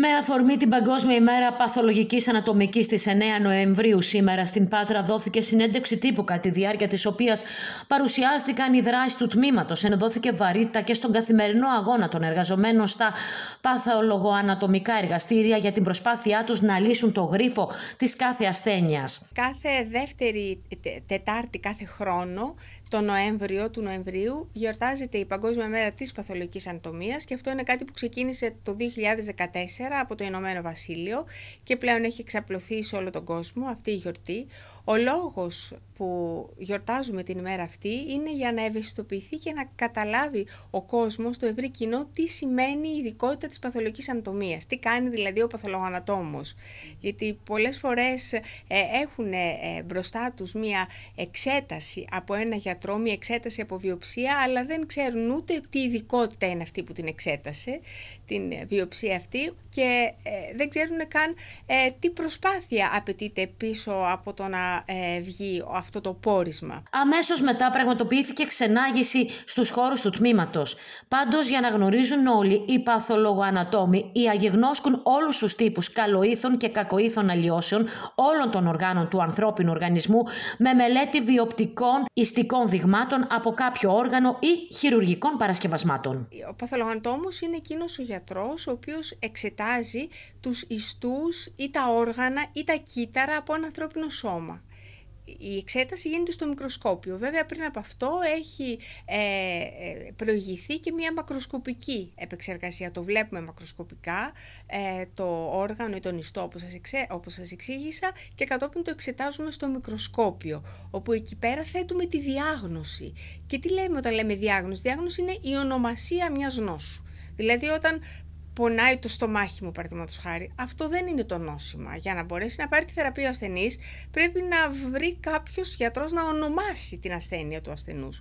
Με αφορμή την Παγκόσμια ημέρα παθολογικής ανατομικής της 9 Νοεμβρίου σήμερα στην Πάτρα δόθηκε συνέντευξη τύπου κατά τη διάρκεια της οποίας παρουσιάστηκαν οι δράσεις του τμήματος ενώ δόθηκε βαρύτητα και στον καθημερινό αγώνα των εργαζομένων στα παθολογοανατομικά εργαστήρια για την προσπάθειά τους να λύσουν το γρίφο της κάθε ασθένειας. Κάθε δεύτερη Τετάρτη κάθε χρόνο το Νοέμβριο του Νοεμβρίου γιορτάζεται η Παγκόσμια Μέρα της Παθολογικής Ανατομίας και αυτό είναι κάτι που ξεκίνησε το 2014 από το Ηνωμένο Βασίλειο και πλέον έχει εξαπλωθεί σε όλο τον κόσμο αυτή η γιορτή ο λόγος που γιορτάζουμε την ημέρα αυτή είναι για να ευαισθητοποιηθεί και να καταλάβει ο κόσμος, το ευρύ κοινό, τι σημαίνει η ειδικότητα της παθολογικής ανατομίας, τι κάνει δηλαδή ο παθολογοανατόμος. Γιατί πολλές φορές ε, έχουν ε, μπροστά τους μία εξέταση από ένα γιατρό, μία εξέταση από βιοψία, αλλά δεν ξέρουν ούτε τι ειδικότητα είναι αυτή που την εξέτασε, την βιοψία αυτή και ε, δεν ξέρουν καν ε, τι προσπάθεια απαιτείται πίσω από το να ε, βγει αυτό το πόρισμα. Αμέσως μετά πραγματοποιήθηκε ξενάγηση στους χώρους του τμήματος. Πάντως, για να γνωρίζουν όλοι οι παθολογοανατόμοι, οι αγεγνώσκουν όλους τους τύπους καλοήθων και κακοήθων αλλοιώσεων όλων των οργάνων του ανθρώπινου οργανισμού με μελέτη βιοπτικών ιστικών δειγμάτων από κάποιο όργανο ή χειρουργικών παρασκευασμάτων. Ο παθολογοανατόμος είναι εκείνος ο γιατρός ο οποίος εξετάζει τους ιστούς ή τα όργανα ή τα κύτταρα από ένα ανθρώπινο σώμα η εξέταση γίνεται στο μικροσκόπιο. Βέβαια πριν από αυτό έχει ε, ε, προηγηθεί και μια μακροσκοπική επεξεργασία. Το βλέπουμε μακροσκοπικά ε, το όργανο ή τον ιστό όπως σας, όπως σας εξήγησα και κατόπιν το εξετάζουμε στο μικροσκόπιο όπου εκεί πέρα θέτουμε τη διάγνωση. Και τι λέμε όταν λέμε διάγνωση. Διάγνωση είναι η ονομασία μιας νόσου. Δηλαδή όταν πονάει το στομάχι μου, παραδείγματος χάρη. Αυτό δεν είναι το νόσημα. Για να μπορέσει να πάρει τη θεραπεία ο ασθενής, πρέπει να βρει κάποιος γιατρός να ονομάσει την ασθένεια του ασθενούς.